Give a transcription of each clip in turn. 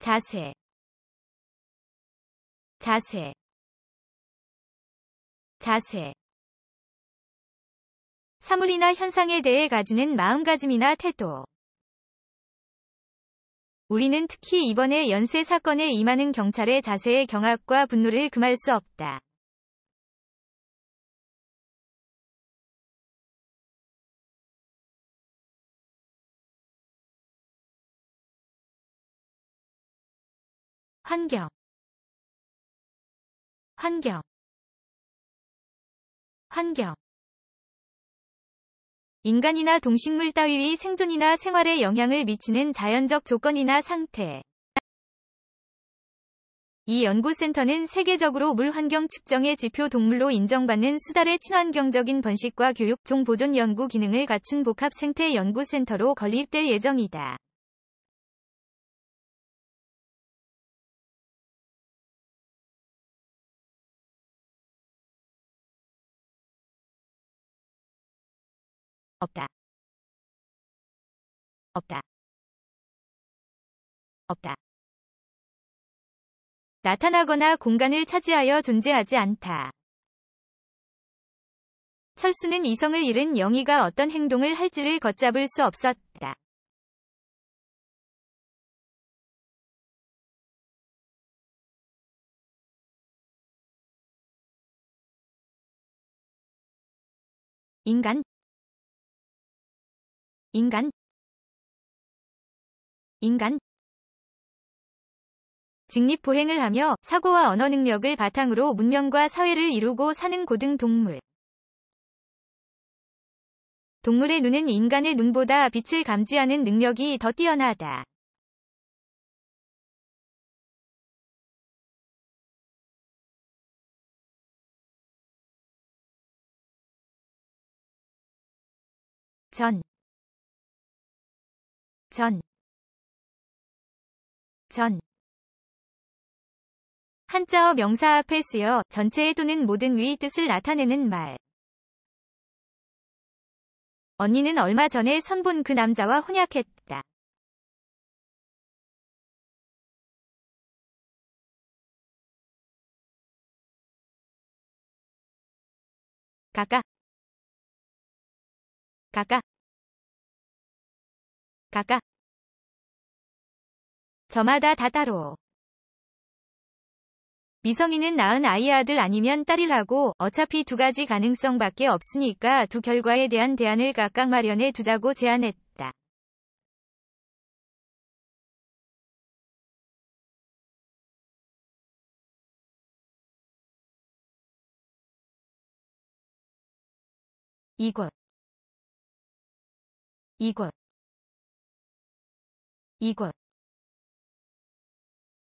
자세 자세 자세 사물이나 현상에 대해 가지는 마음가짐이나 태도 우리는 특히 이번에 연쇄 사건에 임하는 경찰의 자세의 경악과 분노를 금할 수 없다. 환경 환경 환경 인간이나 동식물 따위의 생존이나 생활에 영향을 미치는 자연적 조건이나 상태 이 연구센터는 세계적으로 물환경 측정의 지표 동물로 인정받는 수달의 친환경적인 번식과 교육 종 보존 연구 기능을 갖춘 복합 생태 연구센터로 건립될 예정이다. 없다. 없다. 없다. 나타나거나 공간을 차지하여 존재하지 않다. 철수는 이성을 잃은 영희가 어떤 행동을 할지를 걷잡을 수 없었다. 인간 인간 인간 직립보행을 하며 사고와 언어 능력을 바탕으로 문명과 사회를 이루고 사는 고등 동물. 동물의 눈은 인간의 눈보다 빛을 감지하는 능력이 더 뛰어나다. 전 전, 전. 한자어 명사 앞에 쓰여 전체에 또는 모든 위 뜻을 나타내는 말. 언니는 얼마 전에 선본 그 남자와 혼약했다. 가까 가까 각각 저마다 다 따로 미성인은 낳은 아이 아들 아니면 딸이라고 어차피 두 가지 가능성밖에 없으니까 두 결과에 대한 대안을 각각 마련해 두자고 제안했다. 이곳 이곳 이곳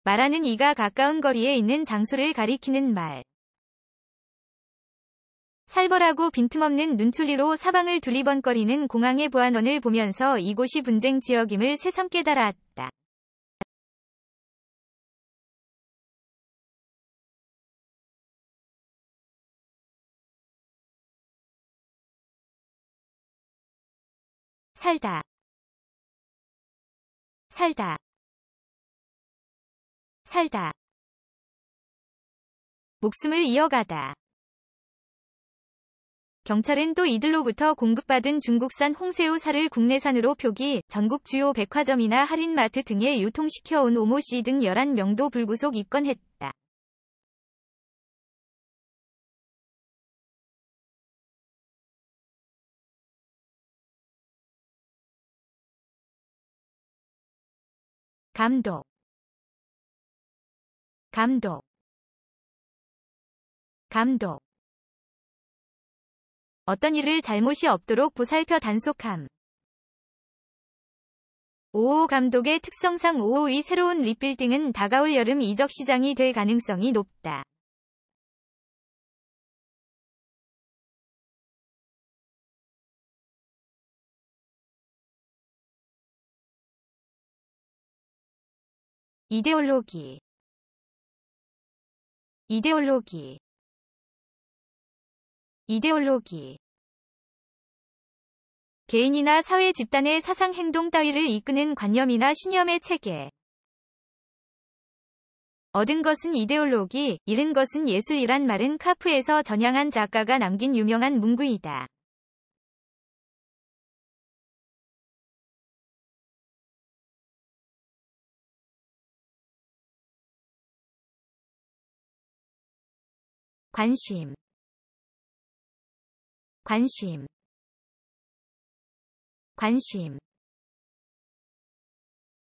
말하는 이가 가까운 거리에 있는 장소를 가리키는 말. 살벌하고 빈틈없는 눈초리로 사방을 둘리번거리는 공항의 보안원을 보면서 이곳이 분쟁 지역임을 새삼 깨달았다. 살다. 살다 살다 목숨을 이어가다 경찰은 또 이들로부터 공급받은 중국산 홍새우 살을 국내산으로 표기, 전국 주요 백화점이나 할인마트 등에 유통시켜온 오모 씨등 11명도 불구속 입건했다. 감독 감독 감독 어떤 일을 잘못이 없도록 보살펴 단속함. 오호 감독의 특성상 오호의 새로운 리필딩은 다가올 여름 이적 시장이 될 가능성이 높다. 이데올로기 이데올로기 이데올로기 개인이나 사회 집단의 사상 행동 따위를 이끄는 관념이나 신념의 체계 얻은 것은 이데올로기, 잃은 것은 예술이란 말은 카프에서 전향한 작가가 남긴 유명한 문구이다. 관심 관심 관심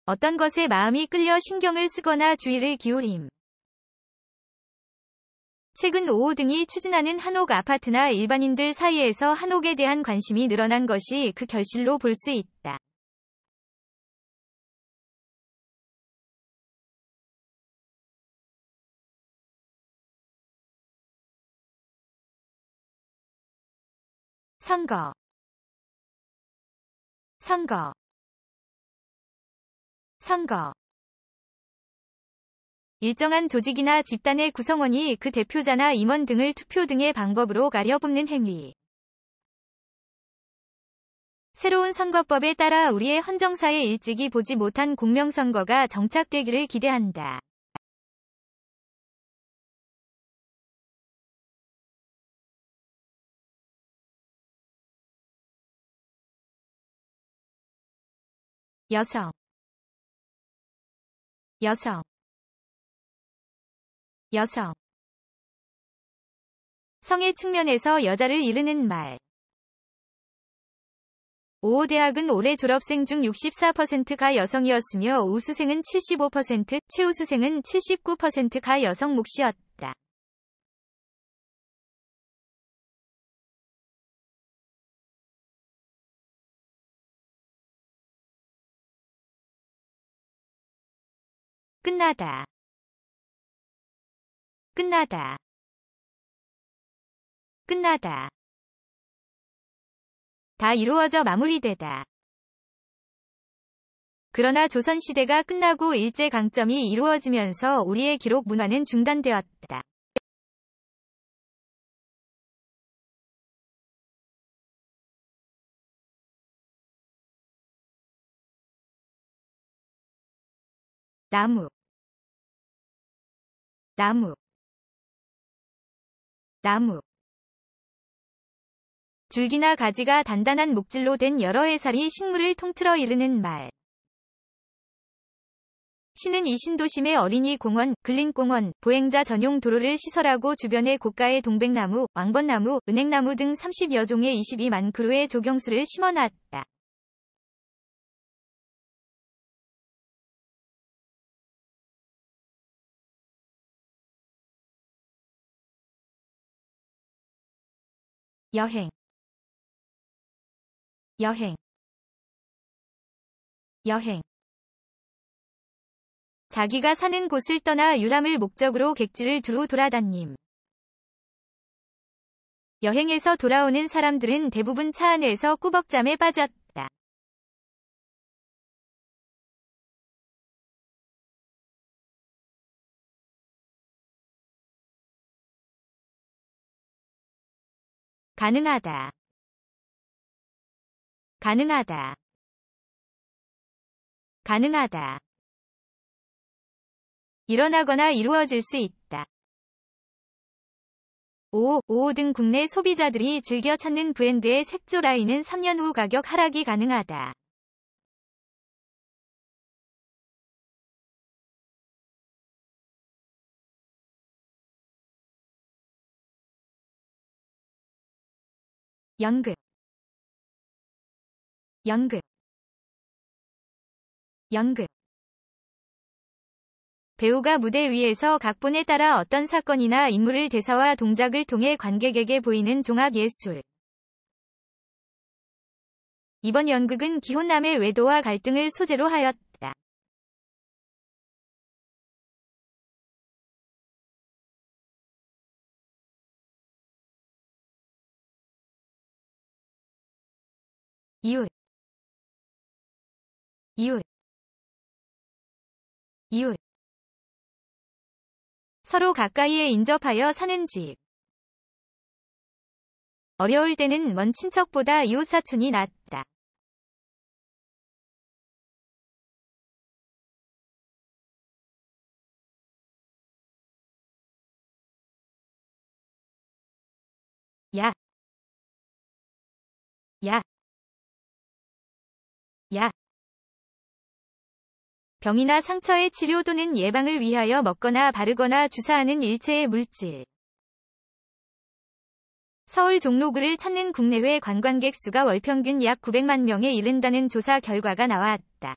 어떤 것에 마음이 끌려 신경을 쓰거나 주의를 기울임 최근 5호 등이 추진하는 한옥 아파트나 일반인들 사이에서 한옥에 대한 관심이 늘어난 것이 그 결실로 볼 수 있다. 상가 상가 상가 일정한 조직이나 집단의 구성원이 그 대표자나 임원 등을 투표 등의 방법으로 가려 뽑는 행위. 새로운 선거법에 따라 우리의 헌정사에 일찍이 보지 못한 공명선거가 정착되기를 기대한다. 여성 여성 여성 성의 측면에서 여자를 이르는 말 오호 대학은 올해 졸업생 중 64%가 여성이었으며 우수생은 75%, 최우수생은 79%가 여성 몫이었다. 끝나다 끝나다 끝나다 다 이루어져 마무리되다 그러나 조선시대가 끝나고 일제강점이 이루어지면서 우리의 기록 문화는 중단되었다. 나무 나무 나무 줄기나 가지가 단단한 목질로 된 여러 해살이 식물을 통틀어 이르는 말. 시는 이 신도심의 어린이 공원, 글린공원 보행자 전용 도로를 시설하고 주변에 고가의 동백나무, 왕벚나무, 은행나무 등 30여 종의 22만 그루의 조경수를 심어놨다. 여행 여행 여행 자기가 사는 곳을 떠나 유람을 목적으로 객지를 두루 돌아다님. 여행에서 돌아오는 사람들은 대부분 차 안에서 꾸벅잠에 빠졌다. 가능하다 가능하다 가능하다 일어나거나 이루어질 수 있다. 5. 5 등 국내 소비자들이 즐겨 찾는 브랜드의 색조 라인은 3년 후 가격 하락이 가능하다. 연극 연극 연극 배우가 무대 위에서 각본에 따라 어떤 사건이나 인물을 대사와 동작을 통해 관객에게 보이는 종합예술. 이번 연극은 기혼남의 외도와 갈등을 소재로 하였다. 이웃 이웃 이웃 서로 가까이에 인접하여 사는 집 어려울 때는 먼 친척보다 이웃 사촌이 낫다. 야, 야. 약, 병이나 상처의 치료 또는 예방을 위하여 먹거나 바르거나 주사하는 일체의 물질. 서울 종로구를 찾는 국내외 관광객 수가 월평균 약 900만 명에 이른다는 조사 결과가 나왔다.